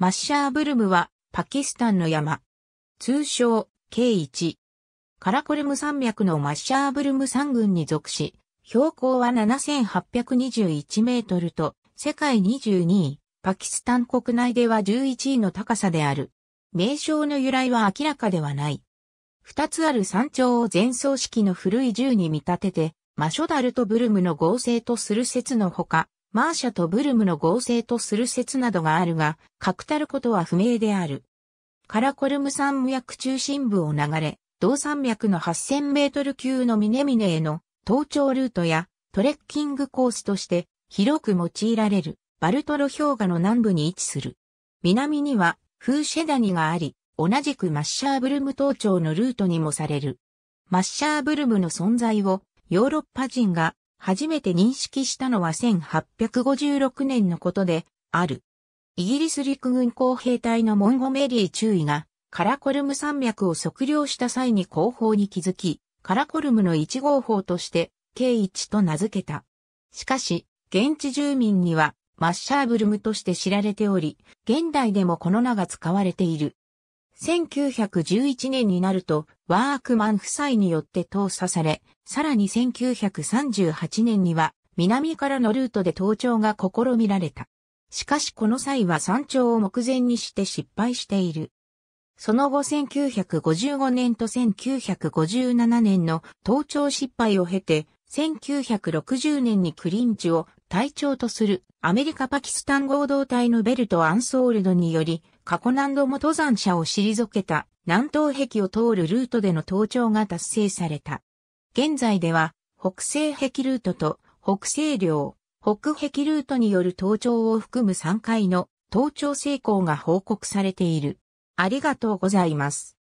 マッシャーブルムは、パキスタンの山。通称、K1。カラコルム山脈のマッシャーブルム山群に属し、標高は7821メートルと、世界22位、パキスタン国内では11位の高さである。名称の由来は明らかではない。二つある山頂を前奏式の古い銃に見立てて、マショダルとブルムの合成とする説のほか、マーシャとブルムの合成とする説などがあるが、確たることは不明である。カラコルム山脈中心部を流れ、同山脈の8000メートル級の峰々への登頂ルートやトレッキングコースとして広く用いられるバルトロ氷河の南部に位置する。南にはフーシェダニがあり、同じくマッシャーブルム登頂のルートにもされる。マッシャーブルムの存在をヨーロッパ人が初めて認識したのは1856年のことで、ある。イギリス陸軍工兵隊のモンゴメリー中尉が、カラコルム山脈を測量した際に後方に気づき、カラコルムの1号砲として、K1 と名付けた。しかし、現地住民には、マッシャーブルムとして知られており、現代でもこの名が使われている。1911年になると、ワークマン夫妻によって投査され、さらに1938年には南からのルートで登頂が試みられた。しかしこの際は山頂を目前にして失敗している。その後1955年と1957年の登頂失敗を経て、1960年にクリンチを隊長とするアメリカ・パキスタン合同隊のベルト・アンソールドにより過去何度も登山者を退けた南東壁を通るルートでの登頂が達成された。現在では、北西壁ルートと北西領、北壁ルートによる登頂を含む3回の登頂成功が報告されている。ありがとうございます。